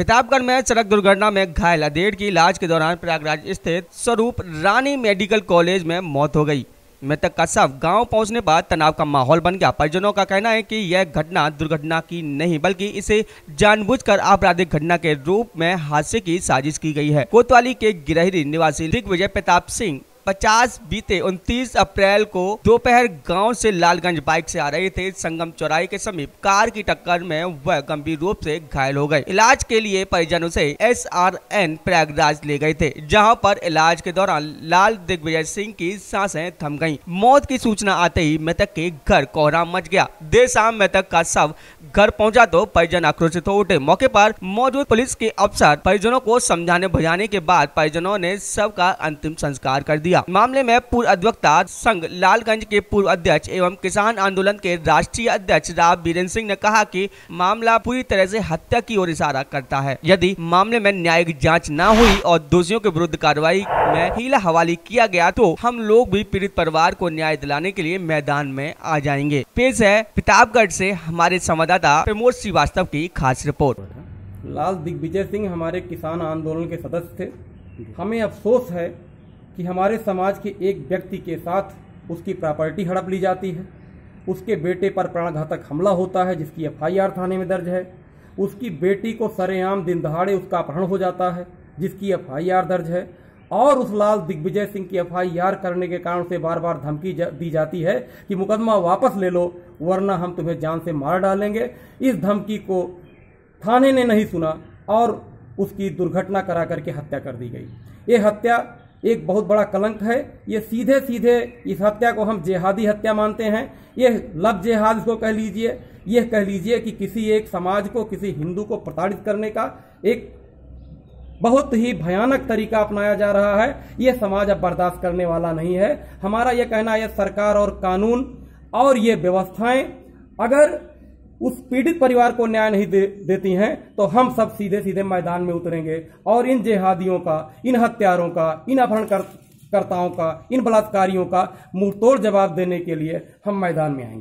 प्रतापगढ़ में सड़क दुर्घटना में घायल अधेड़ की इलाज के दौरान प्रयागराज स्थित स्वरूप रानी मेडिकल कॉलेज में मौत हो गई मृतक का शव गांव पहुंचने बाद तनाव का माहौल बन गया परिजनों का कहना है कि यह घटना दुर्घटना की नहीं बल्कि इसे जानबूझकर आपराधिक घटना के रूप में हादसे की साजिश की गई है कोतवाली के गिरहरी निवासी दिग्विजय प्रताप सिंह पचास बीते उनतीस अप्रैल को दोपहर गांव से लालगंज बाइक से आ रहे थे संगम चौराहे के समीप कार की टक्कर में वह गंभीर रूप से घायल हो गए इलाज के लिए परिजनों से एस आर एन प्रयागराज ले गए थे जहां पर इलाज के दौरान लाल दिग्विजय सिंह की सांसें थम गयी मौत की सूचना आते ही मृतक के घर कोहरा मच गया देर शाम मृतक का शव घर पहुंचा तो परिजन आक्रोशित हो उठे मौके पर मौजूद पुलिस के अफसर परिजनों को समझाने बुझाने के बाद परिजनों ने शव का अंतिम संस्कार कर दिया किया मामले में पूर्व अधिवक्ता संघ लालगंज के पूर्व अध्यक्ष एवं किसान आंदोलन के राष्ट्रीय अध्यक्ष राव बीरेन्द्र सिंह ने कहा की मामला पूरी तरह ऐसी हत्या की ओर इशारा करता है यदि मामले में न्यायिक जाँच न हुई और दोषियों के विरुद्ध कार्रवाई में हीला हवाली किया गया तो हम लोग भी पीड़ित परिवार को न्याय दिलाने के लिए मैदान में आ जाएंगे पेश है प्रतापगढ़ से हमारे संवाददाता प्रमोद श्रीवास्तव की खास रिपोर्ट लाल दिग्विजय सिंह हमारे किसान आंदोलन के सदस्य थे हमें अफसोस है कि हमारे समाज के एक व्यक्ति के साथ उसकी प्रॉपर्टी हड़प ली जाती है उसके बेटे पर प्राणघातक हमला होता है जिसकी एफआईआर थाने में दर्ज है उसकी बेटी को सरेआम दिन दहाड़े उसका अपहरण हो जाता है जिसकी एफआईआर दर्ज है और उस लाल दिग्विजय सिंह की एफआईआर करने के कारण से बार बार धमकी जा, दी जाती है कि मुकदमा वापस ले लो वरना हम तुम्हें जान से मार डालेंगे इस धमकी को थाने ने नहीं सुना और उसकी दुर्घटना करा करके हत्या कर दी गई ये हत्या एक बहुत बड़ा कलंक है ये सीधे सीधे इस हत्या को हम जेहादी हत्या मानते हैं ये लव जेहाद को कह लीजिए यह कह लीजिए कि किसी एक समाज को किसी हिंदू को प्रताड़ित करने का एक बहुत ही भयानक तरीका अपनाया जा रहा है ये समाज अब बर्दाश्त करने वाला नहीं है हमारा ये कहना है सरकार और कानून और ये व्यवस्थाएं अगर उस पीड़ित परिवार को न्याय नहीं दे, देती हैं तो हम सब सीधे सीधे मैदान में उतरेंगे और इन जेहादियों का इन हत्यारों का इन अपहरणकर्ताओं का इन बलात्कारियों का मुंह जवाब देने के लिए हम मैदान में आएंगे